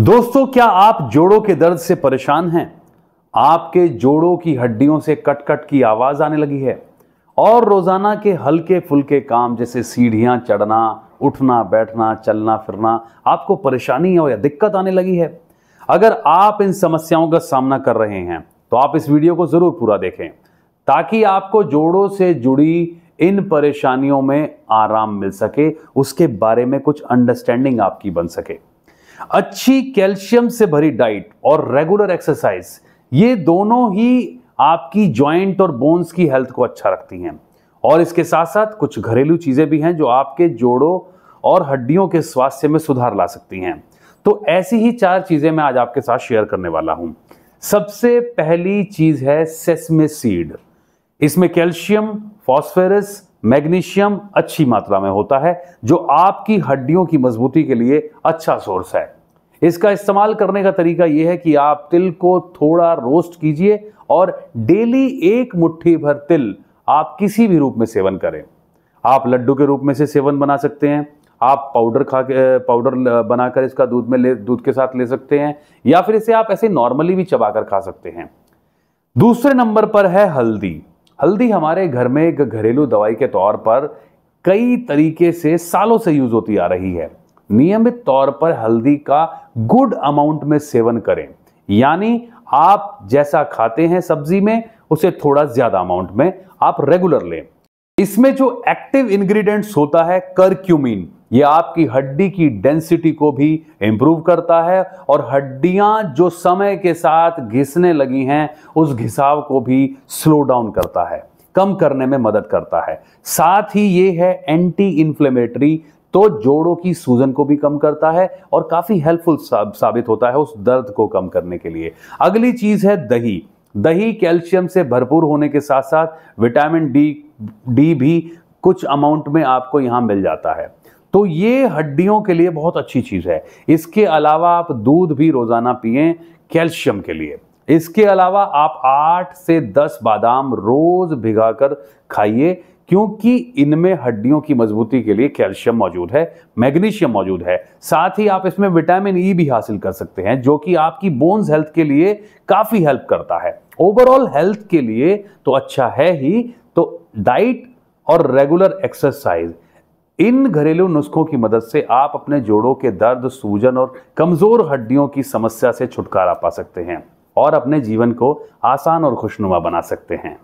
दोस्तों क्या आप जोड़ों के दर्द से परेशान हैं आपके जोड़ों की हड्डियों से कट कट की आवाज आने लगी है और रोजाना के हल्के फुलके काम जैसे सीढ़ियां चढ़ना उठना बैठना चलना फिरना आपको परेशानी और या दिक्कत आने लगी है अगर आप इन समस्याओं का सामना कर रहे हैं तो आप इस वीडियो को जरूर पूरा देखें ताकि आपको जोड़ों से जुड़ी इन परेशानियों में आराम मिल सके उसके बारे में कुछ अंडरस्टैंडिंग आपकी बन सके अच्छी कैल्शियम से भरी डाइट और रेगुलर एक्सरसाइज ये दोनों ही आपकी जॉइंट और बोन्स की हेल्थ को अच्छा रखती हैं और इसके साथ साथ कुछ घरेलू चीज़ें भी हैं जो आपके जोड़ों और हड्डियों के स्वास्थ्य में सुधार ला सकती हैं तो ऐसी ही चार चीज़ें मैं आज आपके साथ शेयर करने वाला हूं सबसे पहली चीज़ है सेसमे सीड इसमें कैल्शियम फॉस्फेरस मैग्नीशियम अच्छी मात्रा में होता है जो आपकी हड्डियों की मजबूती के लिए अच्छा सोर्स है इसका इस्तेमाल करने का तरीका यह है कि आप तिल को थोड़ा रोस्ट कीजिए और डेली एक मुट्ठी भर तिल आप किसी भी रूप में सेवन करें आप लड्डू के रूप में से सेवन बना सकते हैं आप पाउडर खा के पाउडर बनाकर इसका दूध में ले दूध के साथ ले सकते हैं या फिर इसे आप ऐसे नॉर्मली भी चबाकर खा सकते हैं दूसरे नंबर पर है हल्दी हल्दी हमारे घर में एक घरेलू दवाई के तौर पर कई तरीके से सालों से यूज होती आ रही है नियमित तौर पर हल्दी का गुड अमाउंट में सेवन करें यानी आप जैसा खाते हैं सब्जी में उसे थोड़ा ज्यादा अमाउंट में आप रेगुलर लें इसमें जो एक्टिव इंग्रेडिएंट्स होता है करक्यूमिन ये आपकी हड्डी की डेंसिटी को भी इम्प्रूव करता है और हड्डियां जो समय के साथ घिसने लगी हैं उस घिसाव को भी स्लो डाउन करता है कम करने में मदद करता है साथ ही ये है एंटी इन्फ्लेमेटरी तो जोड़ों की सूजन को भी कम करता है और काफ़ी हेल्पफुल साबित होता है उस दर्द को कम करने के लिए अगली चीज़ है दही दही कैल्शियम से भरपूर होने के साथ साथ विटामिन डी डी भी कुछ अमाउंट में आपको यहां मिल जाता है तो ये हड्डियों के लिए बहुत अच्छी चीज़ है इसके अलावा आप दूध भी रोज़ाना पिए कैल्शियम के लिए इसके अलावा आप आठ से दस बादाम रोज़ भिगाकर खाइए क्योंकि इनमें हड्डियों की मजबूती के लिए कैल्शियम मौजूद है मैग्नीशियम मौजूद है साथ ही आप इसमें विटामिन ई e भी हासिल कर सकते हैं जो कि आपकी बोन्स हेल्थ के लिए काफ़ी हेल्प करता है ओवरऑल हेल्थ के लिए तो अच्छा है ही तो डाइट और रेगुलर एक्सरसाइज इन घरेलू नुस्खों की मदद से आप अपने जोड़ों के दर्द सूजन और कमज़ोर हड्डियों की समस्या से छुटकारा पा सकते हैं और अपने जीवन को आसान और खुशनुमा बना सकते हैं